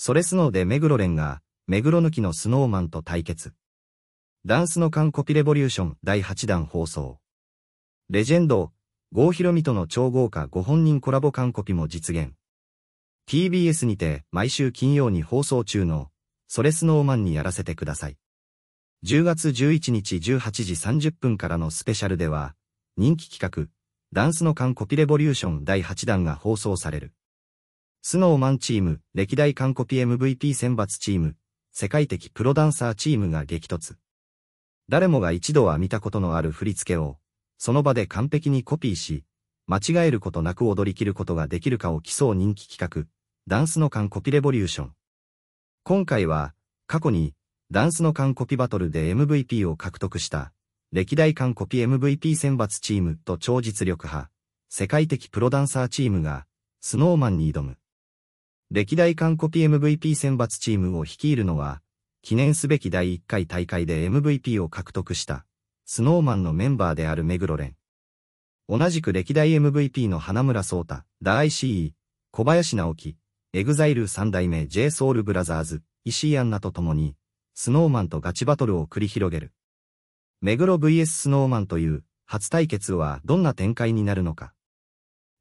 それスノーでロレンが、目黒抜きのスノーマンと対決。ダンスの缶コピレボリューション第8弾放送。レジェンド、郷ヒロミとの超豪華ご本人コラボ缶コピも実現。TBS にて毎週金曜に放送中の、それスノーマンにやらせてください。10月11日18時30分からのスペシャルでは、人気企画、ダンスの缶コピレボリューション第8弾が放送される。スノーマンチーム、歴代韓コピ MVP 選抜チーム、世界的プロダンサーチームが激突。誰もが一度は見たことのある振り付けを、その場で完璧にコピーし、間違えることなく踊り切ることができるかを競う人気企画、ダンスの完コピレボリューション。今回は、過去に、ダンスの完コピバトルで MVP を獲得した、歴代完コピ MVP 選抜チームと超実力派、世界的プロダンサーチームが、スノーマンに挑む。歴代韓国 MVP 選抜チームを率いるのは、記念すべき第1回大会で MVP を獲得した、スノーマンのメンバーである目黒ン。同じく歴代 MVP の花村聡太、大 ICE、小林直樹、エグザイル3代目 j ソウルブラザーズ、石井アンナと共に、スノーマンとガチバトルを繰り広げる。目黒 VS スノーマンという初対決はどんな展開になるのか。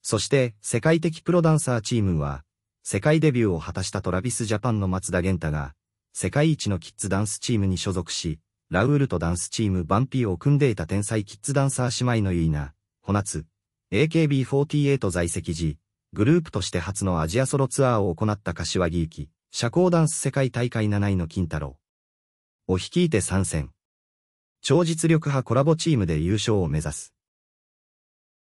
そして、世界的プロダンサーチームは、世界デビューを果たしたトラビスジャパンの松田玄太が、世界一のキッズダンスチームに所属し、ラウールとダンスチームバンピーを組んでいた天才キッズダンサー姉妹のユイナ、ホナツ、AKB48 在籍時、グループとして初のアジアソロツアーを行った柏木行き、社交ダンス世界大会7位の金太郎。を率いて参戦。超実力派コラボチームで優勝を目指す。